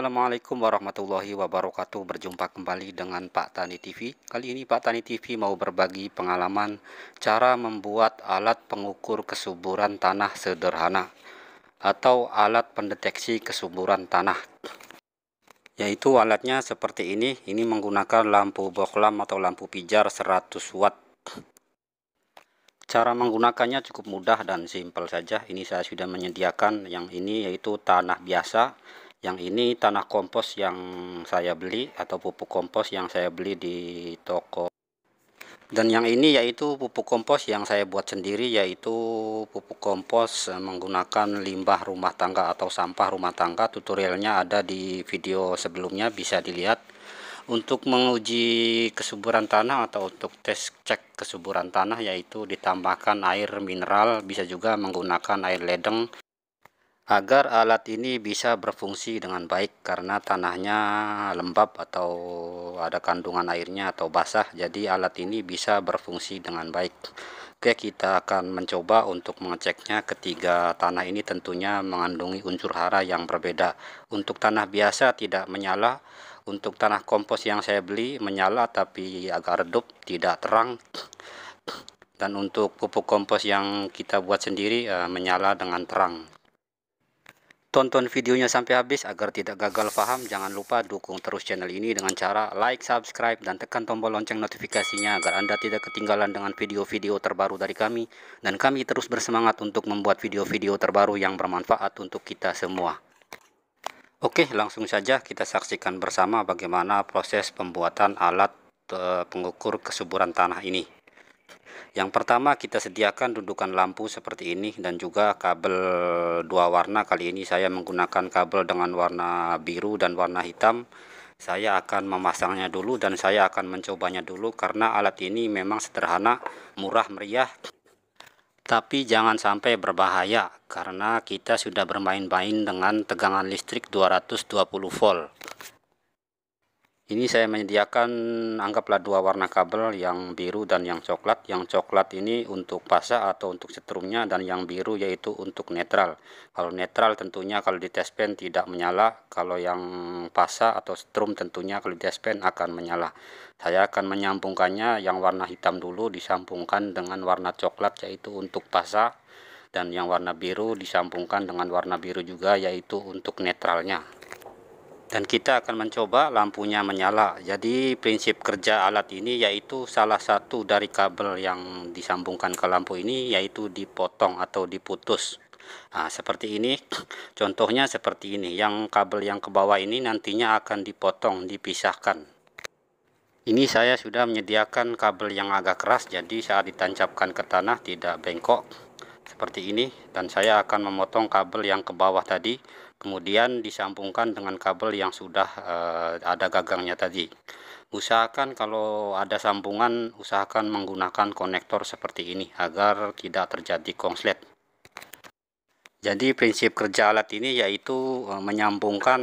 Assalamualaikum warahmatullahi wabarakatuh. Berjumpa kembali dengan Pak Tani TV. Kali ini Pak Tani TV mau berbagi pengalaman cara membuat alat pengukur kesuburan tanah sederhana atau alat pendeteksi kesuburan tanah. Yaitu alatnya seperti ini. Ini menggunakan lampu bohlam atau lampu pijar 100 watt. Cara menggunakannya cukup mudah dan simpel saja. Ini saya sudah menyediakan yang ini yaitu tanah biasa yang ini tanah kompos yang saya beli atau pupuk kompos yang saya beli di toko dan yang ini yaitu pupuk kompos yang saya buat sendiri yaitu pupuk kompos eh, menggunakan limbah rumah tangga atau sampah rumah tangga tutorialnya ada di video sebelumnya bisa dilihat untuk menguji kesuburan tanah atau untuk tes cek kesuburan tanah yaitu ditambahkan air mineral bisa juga menggunakan air ledeng agar alat ini bisa berfungsi dengan baik karena tanahnya lembab atau ada kandungan airnya atau basah jadi alat ini bisa berfungsi dengan baik Oke kita akan mencoba untuk mengeceknya ketiga tanah ini tentunya mengandungi unsur hara yang berbeda untuk tanah biasa tidak menyala untuk tanah kompos yang saya beli menyala tapi agak redup tidak terang dan untuk pupuk kompos yang kita buat sendiri eh, menyala dengan terang Tonton videonya sampai habis agar tidak gagal paham. Jangan lupa dukung terus channel ini dengan cara like, subscribe, dan tekan tombol lonceng notifikasinya agar Anda tidak ketinggalan dengan video-video terbaru dari kami. Dan kami terus bersemangat untuk membuat video-video terbaru yang bermanfaat untuk kita semua. Oke, langsung saja kita saksikan bersama bagaimana proses pembuatan alat eh, pengukur kesuburan tanah ini. Yang pertama kita sediakan dudukan lampu seperti ini dan juga kabel dua warna. Kali ini saya menggunakan kabel dengan warna biru dan warna hitam. Saya akan memasangnya dulu dan saya akan mencobanya dulu karena alat ini memang sederhana, murah meriah. Tapi jangan sampai berbahaya karena kita sudah bermain-main dengan tegangan listrik 220 volt ini saya menyediakan anggaplah dua warna kabel yang biru dan yang coklat yang coklat ini untuk pasa atau untuk setrumnya dan yang biru yaitu untuk netral kalau netral tentunya kalau di test pen tidak menyala kalau yang pasa atau setrum tentunya kalau di test pen akan menyala saya akan menyambungkannya yang warna hitam dulu disambungkan dengan warna coklat yaitu untuk pasa dan yang warna biru disambungkan dengan warna biru juga yaitu untuk netralnya dan kita akan mencoba lampunya menyala jadi prinsip kerja alat ini yaitu salah satu dari kabel yang disambungkan ke lampu ini yaitu dipotong atau diputus Nah, seperti ini contohnya seperti ini yang kabel yang ke bawah ini nantinya akan dipotong dipisahkan ini saya sudah menyediakan kabel yang agak keras jadi saat ditancapkan ke tanah tidak bengkok seperti ini dan saya akan memotong kabel yang ke bawah tadi kemudian disambungkan dengan kabel yang sudah uh, ada gagangnya tadi usahakan kalau ada sambungan usahakan menggunakan konektor seperti ini agar tidak terjadi konslet jadi prinsip kerja alat ini yaitu eh, menyambungkan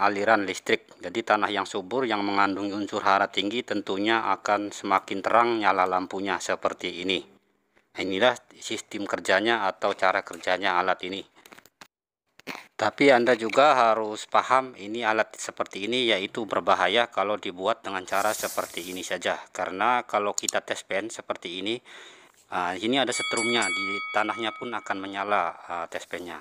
aliran listrik jadi tanah yang subur yang mengandung unsur hara tinggi tentunya akan semakin terang nyala lampunya seperti ini inilah sistem kerjanya atau cara kerjanya alat ini tapi Anda juga harus paham ini alat seperti ini yaitu berbahaya kalau dibuat dengan cara seperti ini saja. Karena kalau kita tes pen seperti ini, uh, ini ada setrumnya, di tanahnya pun akan menyala uh, tes pennya.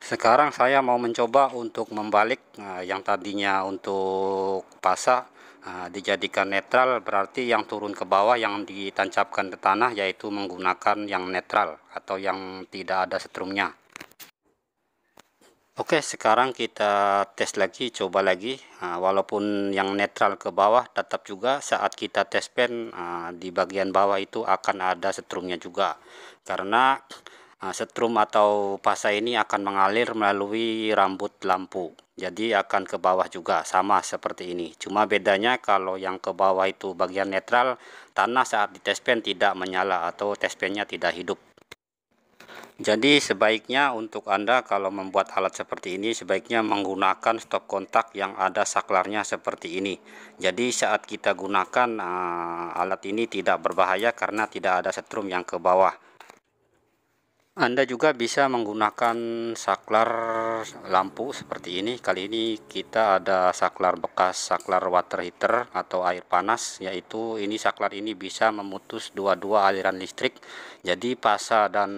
Sekarang saya mau mencoba untuk membalik uh, yang tadinya untuk pasak uh, dijadikan netral berarti yang turun ke bawah yang ditancapkan ke tanah yaitu menggunakan yang netral atau yang tidak ada setrumnya. Oke sekarang kita tes lagi coba lagi nah, walaupun yang netral ke bawah tetap juga saat kita tes pen uh, di bagian bawah itu akan ada setrumnya juga karena uh, setrum atau pasa ini akan mengalir melalui rambut lampu jadi akan ke bawah juga sama seperti ini cuma bedanya kalau yang ke bawah itu bagian netral tanah saat di tes pen tidak menyala atau tes pennya tidak hidup jadi sebaiknya untuk Anda kalau membuat alat seperti ini sebaiknya menggunakan stop kontak yang ada saklarnya seperti ini. Jadi saat kita gunakan eh, alat ini tidak berbahaya karena tidak ada setrum yang ke bawah. Anda juga bisa menggunakan saklar lampu seperti ini. Kali ini kita ada saklar bekas saklar water heater atau air panas yaitu ini saklar ini bisa memutus dua-dua aliran listrik. Jadi pasa dan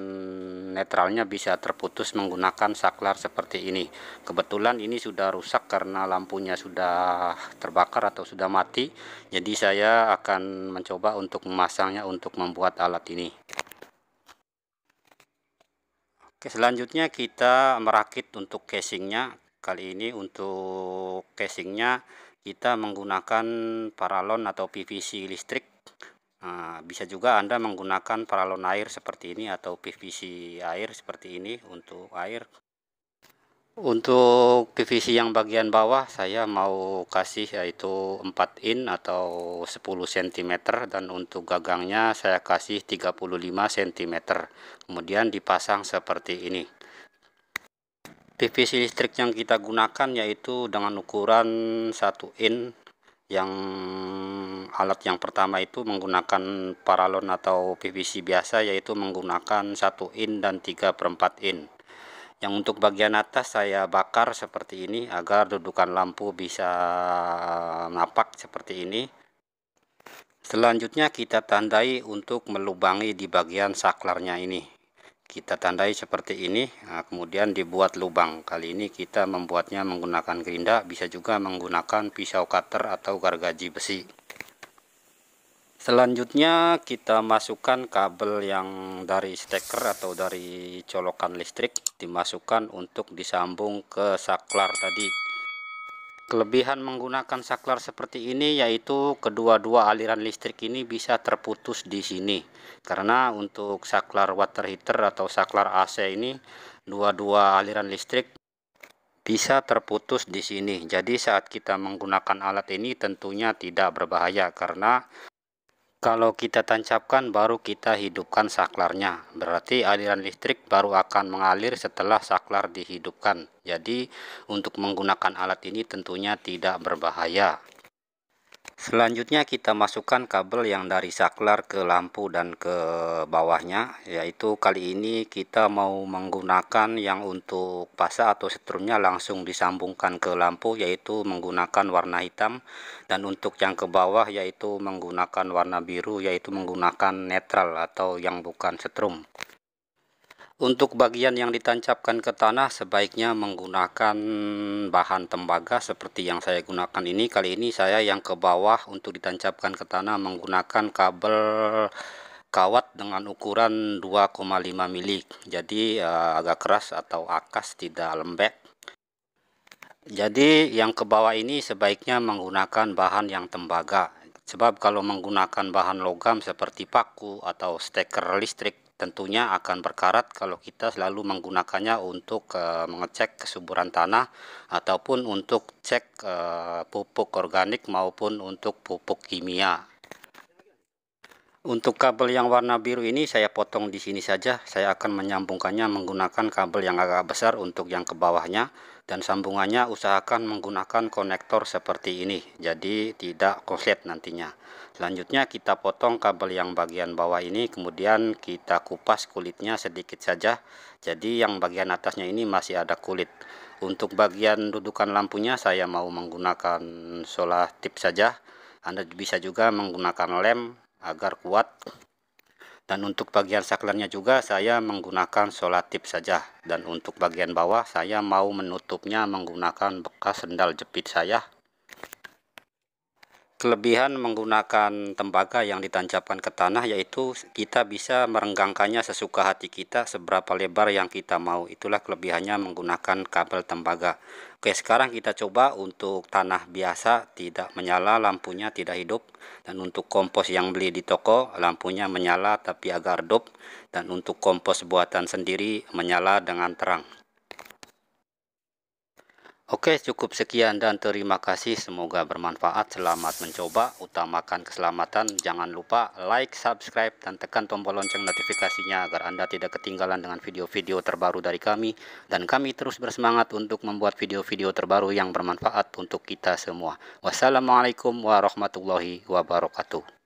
netralnya bisa terputus menggunakan saklar seperti ini. Kebetulan ini sudah rusak karena lampunya sudah terbakar atau sudah mati. Jadi saya akan mencoba untuk memasangnya untuk membuat alat ini. Oke, selanjutnya kita merakit untuk casingnya. Kali ini untuk casingnya kita menggunakan paralon atau PVC listrik. Nah, bisa juga Anda menggunakan paralon air seperti ini atau PVC air seperti ini untuk air. Untuk PVC yang bagian bawah saya mau kasih yaitu 4 in atau 10 cm dan untuk gagangnya saya kasih 35 cm. Kemudian dipasang seperti ini. PVC listrik yang kita gunakan yaitu dengan ukuran 1 in yang alat yang pertama itu menggunakan paralon atau PVC biasa yaitu menggunakan 1 in dan 3 per in. Yang untuk bagian atas saya bakar seperti ini agar dudukan lampu bisa napak seperti ini. Selanjutnya kita tandai untuk melubangi di bagian saklarnya ini. Kita tandai seperti ini, nah, kemudian dibuat lubang. Kali ini kita membuatnya menggunakan gerinda, bisa juga menggunakan pisau cutter atau gargaji besi selanjutnya kita masukkan kabel yang dari steker atau dari colokan listrik dimasukkan untuk disambung ke saklar tadi kelebihan menggunakan saklar seperti ini yaitu kedua-dua aliran listrik ini bisa terputus di sini karena untuk saklar water heater atau saklar AC ini dua-dua aliran listrik bisa terputus di sini jadi saat kita menggunakan alat ini tentunya tidak berbahaya karena kalau kita tancapkan baru kita hidupkan saklarnya. Berarti aliran listrik baru akan mengalir setelah saklar dihidupkan. Jadi untuk menggunakan alat ini tentunya tidak berbahaya. Selanjutnya kita masukkan kabel yang dari saklar ke lampu dan ke bawahnya yaitu kali ini kita mau menggunakan yang untuk pasa atau setrumnya langsung disambungkan ke lampu yaitu menggunakan warna hitam dan untuk yang ke bawah yaitu menggunakan warna biru yaitu menggunakan netral atau yang bukan setrum. Untuk bagian yang ditancapkan ke tanah sebaiknya menggunakan bahan tembaga seperti yang saya gunakan ini. Kali ini saya yang ke bawah untuk ditancapkan ke tanah menggunakan kabel kawat dengan ukuran 2,5 mili. Jadi eh, agak keras atau akas tidak lembek. Jadi yang ke bawah ini sebaiknya menggunakan bahan yang tembaga. Sebab kalau menggunakan bahan logam seperti paku atau steker listrik tentunya akan berkarat kalau kita selalu menggunakannya untuk uh, mengecek kesuburan tanah ataupun untuk cek uh, pupuk organik maupun untuk pupuk kimia. Untuk kabel yang warna biru ini saya potong di sini saja. Saya akan menyambungkannya menggunakan kabel yang agak besar untuk yang ke bawahnya dan sambungannya usahakan menggunakan konektor seperti ini jadi tidak koslet nantinya selanjutnya kita potong kabel yang bagian bawah ini kemudian kita kupas kulitnya sedikit saja jadi yang bagian atasnya ini masih ada kulit untuk bagian dudukan lampunya saya mau menggunakan solar tip saja anda bisa juga menggunakan lem agar kuat dan untuk bagian saklarnya juga saya menggunakan solatip saja. Dan untuk bagian bawah saya mau menutupnya menggunakan bekas sendal jepit saya Kelebihan menggunakan tembaga yang ditancapkan ke tanah yaitu kita bisa merenggangkannya sesuka hati kita seberapa lebar yang kita mau. Itulah kelebihannya menggunakan kabel tembaga. Oke, sekarang kita coba untuk tanah biasa tidak menyala, lampunya tidak hidup. Dan untuk kompos yang beli di toko, lampunya menyala tapi agak redup. Dan untuk kompos buatan sendiri menyala dengan terang. Oke cukup sekian dan terima kasih semoga bermanfaat selamat mencoba utamakan keselamatan jangan lupa like subscribe dan tekan tombol lonceng notifikasinya agar anda tidak ketinggalan dengan video-video terbaru dari kami dan kami terus bersemangat untuk membuat video-video terbaru yang bermanfaat untuk kita semua wassalamualaikum warahmatullahi wabarakatuh